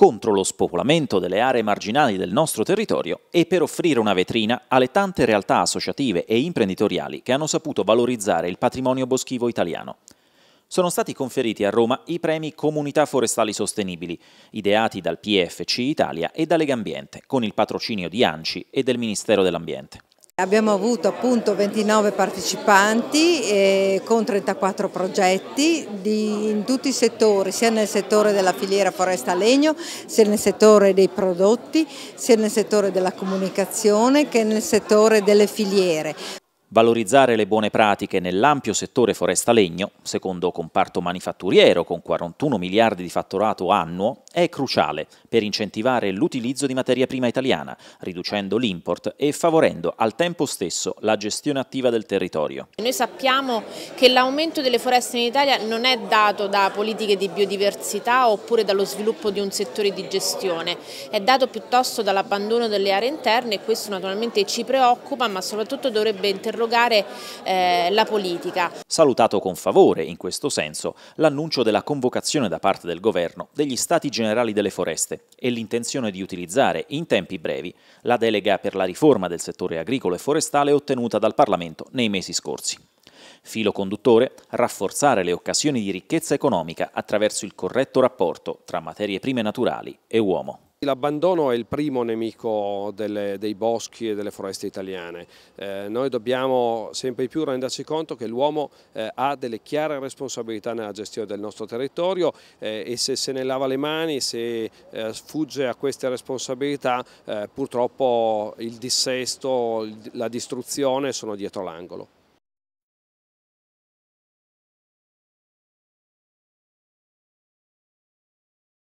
contro lo spopolamento delle aree marginali del nostro territorio e per offrire una vetrina alle tante realtà associative e imprenditoriali che hanno saputo valorizzare il patrimonio boschivo italiano. Sono stati conferiti a Roma i premi Comunità Forestali Sostenibili, ideati dal PFC Italia e da Legambiente, con il patrocinio di ANCI e del Ministero dell'Ambiente. Abbiamo avuto appunto 29 partecipanti eh, con 34 progetti di, in tutti i settori, sia nel settore della filiera foresta legno, sia nel settore dei prodotti, sia nel settore della comunicazione che nel settore delle filiere valorizzare le buone pratiche nell'ampio settore foresta-legno, secondo comparto manifatturiero con 41 miliardi di fatturato annuo, è cruciale per incentivare l'utilizzo di materia prima italiana, riducendo l'import e favorendo al tempo stesso la gestione attiva del territorio. Noi sappiamo che l'aumento delle foreste in Italia non è dato da politiche di biodiversità oppure dallo sviluppo di un settore di gestione, è dato piuttosto dall'abbandono delle aree interne e questo naturalmente ci preoccupa ma soprattutto dovrebbe interrompere interrogare eh, la politica. Salutato con favore, in questo senso, l'annuncio della convocazione da parte del governo degli Stati Generali delle Foreste e l'intenzione di utilizzare, in tempi brevi, la delega per la riforma del settore agricolo e forestale ottenuta dal Parlamento nei mesi scorsi. Filo conduttore, rafforzare le occasioni di ricchezza economica attraverso il corretto rapporto tra materie prime naturali e uomo. L'abbandono è il primo nemico delle, dei boschi e delle foreste italiane. Eh, noi dobbiamo sempre più renderci conto che l'uomo eh, ha delle chiare responsabilità nella gestione del nostro territorio eh, e se se ne lava le mani, se eh, sfugge a queste responsabilità, eh, purtroppo il dissesto, la distruzione sono dietro l'angolo.